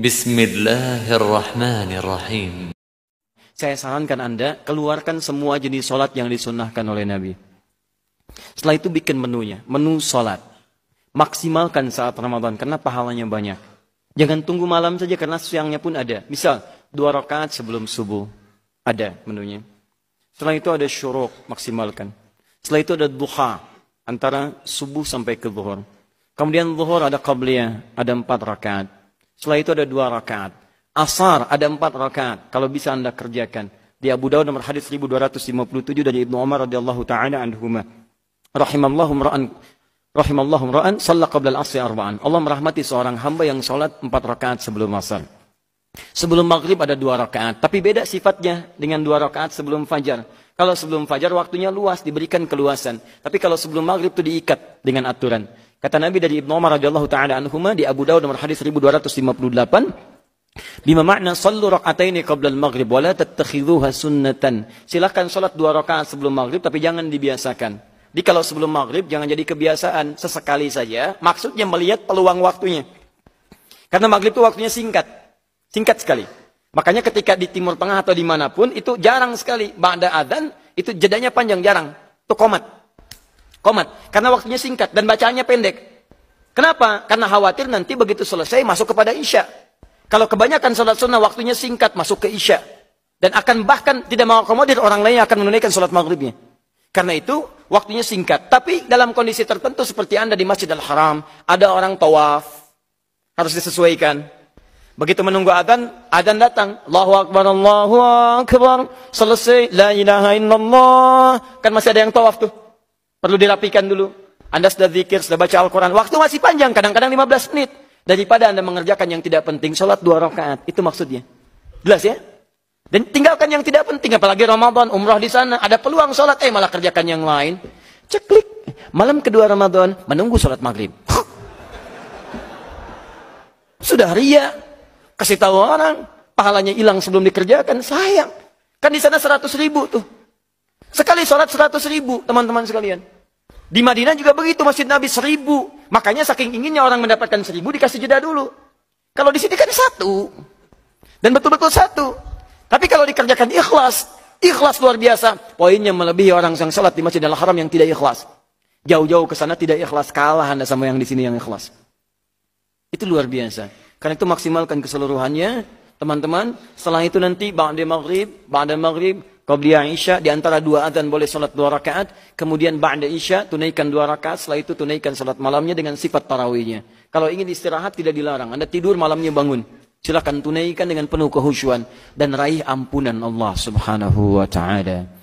Bismillahirrahmanirrahim. Saya sarankan Anda keluarkan semua jenis solat yang disunnahkan oleh Nabi. Setelah itu bikin menunya, menu solat, Maksimalkan saat Ramadan karena pahalanya banyak. Jangan tunggu malam saja karena siangnya pun ada. Misal, dua rakaat sebelum subuh. Ada menunya. Setelah itu ada syuruk, maksimalkan. Setelah itu ada duha, antara subuh sampai ke zuhur. Kemudian zuhur ada qabliyah, ada empat rakaat. Setelah itu ada dua rakaat. Asar ada empat rakaat. Kalau bisa anda kerjakan. Di Abu Dawud nomor hadis 1257 dari Ibnu Umar radhiyallahu taala ma Rahimallahu ra'an rahimallahu ra'an shalla qabla al-'asri arba'an. Allah merahmati seorang hamba yang salat empat rakaat sebelum asar. Sebelum maghrib ada dua rakaat, tapi beda sifatnya dengan dua rakaat sebelum fajar. Kalau sebelum fajar waktunya luas, diberikan keluasan. Tapi kalau sebelum maghrib itu diikat dengan aturan. Kata Nabi dari Ibnu Umar radhiyallahu taala anhuma di Abu Dawud nomor hadis 1258 Bima makna sallu raka'ataini qabla al-maghrib wala tattakhidhuha sunnatan. Silakan salat dua rakaat sebelum maghrib tapi jangan dibiasakan. Jadi kalau sebelum maghrib jangan jadi kebiasaan sesekali saja. Maksudnya melihat peluang waktunya. Karena maghrib itu waktunya singkat. Singkat sekali. Makanya ketika di Timur Tengah atau dimanapun itu jarang sekali. Ba'da adhan itu jedanya panjang, jarang. Itu komat. Komat. Karena waktunya singkat dan bacaannya pendek. Kenapa? Karena khawatir nanti begitu selesai masuk kepada Isya. Kalau kebanyakan sholat sunnah waktunya singkat masuk ke Isya. Dan akan bahkan tidak mengakomodir orang lain yang akan menunaikan sholat maghribnya. Karena itu waktunya singkat. Tapi dalam kondisi tertentu seperti Anda di Masjid Al-Haram, ada orang tawaf. Harus disesuaikan. Begitu menunggu adzan, adzan datang. Allahu Akbar, Allahu Akbar. Selesai. La ilaha illallah. Kan masih ada yang tawaf tuh. Perlu dirapikan dulu. Anda sudah zikir, sudah baca Al-Quran. Waktu masih panjang, kadang-kadang 15 menit. Daripada Anda mengerjakan yang tidak penting, sholat dua rakaat. Itu maksudnya. Jelas ya? Dan tinggalkan yang tidak penting, apalagi Ramadan, umroh di sana. Ada peluang sholat, eh malah kerjakan yang lain. Ceklik. Malam kedua Ramadan, menunggu sholat maghrib. Sudah ria. Kasih tahu orang, pahalanya hilang sebelum dikerjakan. Sayang. Kan di sana 100 ribu tuh. Sekali sholat 100 ribu, teman-teman sekalian. Di Madinah juga begitu masjid Nabi seribu. Makanya saking inginnya orang mendapatkan seribu dikasih jeda dulu. Kalau di sini kan satu. Dan betul-betul satu. Tapi kalau dikerjakan ikhlas, ikhlas luar biasa. Poinnya melebihi orang yang salat di masjid al Haram yang tidak ikhlas. Jauh-jauh ke sana tidak ikhlas, kalah Anda sama yang di sini yang ikhlas. Itu luar biasa. Karena itu maksimalkan keseluruhannya, teman-teman. Setelah itu nanti ba'da maghrib, ba'da maghrib, Qabliya Isya di antara dua adzan boleh sholat dua rakaat, kemudian ba'da Isya tunaikan dua rakaat, setelah itu tunaikan sholat malamnya dengan sifat tarawihnya. Kalau ingin istirahat tidak dilarang, Anda tidur malamnya bangun. silakan tunaikan dengan penuh kehusyuan dan raih ampunan Allah Subhanahu wa taala.